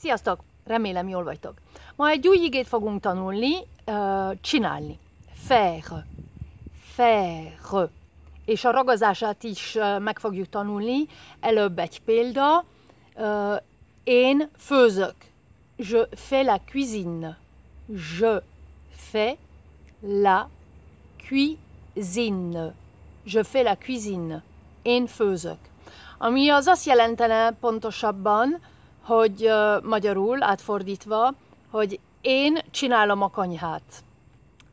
Sziasztok! Remélem jól vagytok. Ma egy új igét fogunk tanulni, uh, csinálni. Faire. Faire. És a ragazását is uh, meg fogjuk tanulni. Előbb egy példa. Uh, én főzök. Je fais la cuisine. Je fais la cuisine. Je fais la cuisine. Én főzök. Ami az azt jelentene pontosabban, hogy magyarul átfordítva, hogy én csinálom a kanyhát.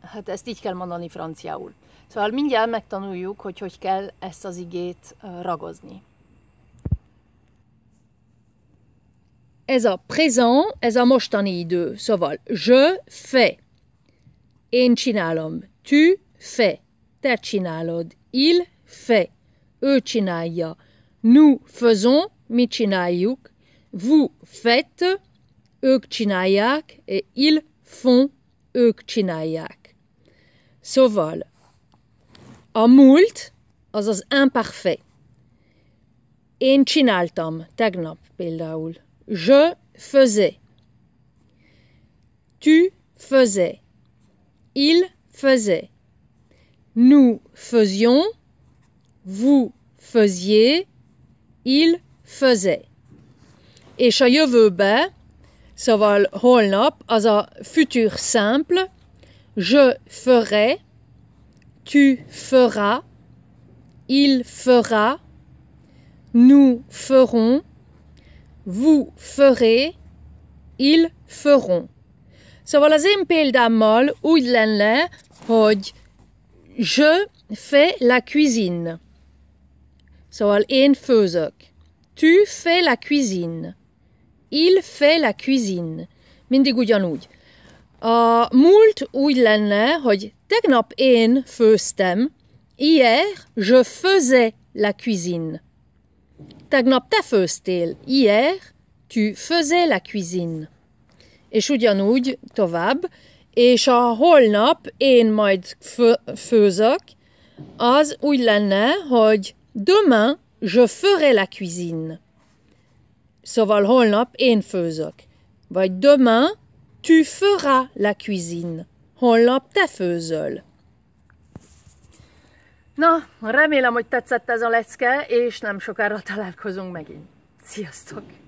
Hát ezt így kell mondani franciául. Szóval mindjárt megtanuljuk, hogy hogy kell ezt az igét ragozni. Ez a présent, ez a mostani idő. Szóval je fais. Én csinálom. Tu fais. Te csinálod. Il fait. Ő csinálja. Nous faisons. Mi csináljuk. Vous faites Ökchinayak et ils font eux Szóval, a múlt, az imparfait. Én csináltam tegnap például. Je faisais. Tu faisais. Il faisait. Nous faisions. Vous faisiez. Il faisait. És a jövőbe, szóval holnap, az a futur simple, je ferai, tu feras, il fera, nous ferons, vous ferez, ils feront. Szóval az én példámmal úgy lenne, hogy je fais la cuisine. Szóval én főzök. Tu fais la cuisine. Il fait la cuisine. Mindig ugyanúgy. A múlt úgy lenne, hogy tegnap én főztem, hier je faisais la cuisine. Tegnap te főztél, hier tu faisais la cuisine. És ugyanúgy tovább, és a holnap én majd főzök, az úgy lenne, hogy demain je ferai la cuisine. Szóval holnap én főzök. Vagy demain, tu feras la cuisine. Holnap te főzöl. Na, remélem, hogy tetszett ez a lecke, és nem sokára találkozunk megint. Sziasztok!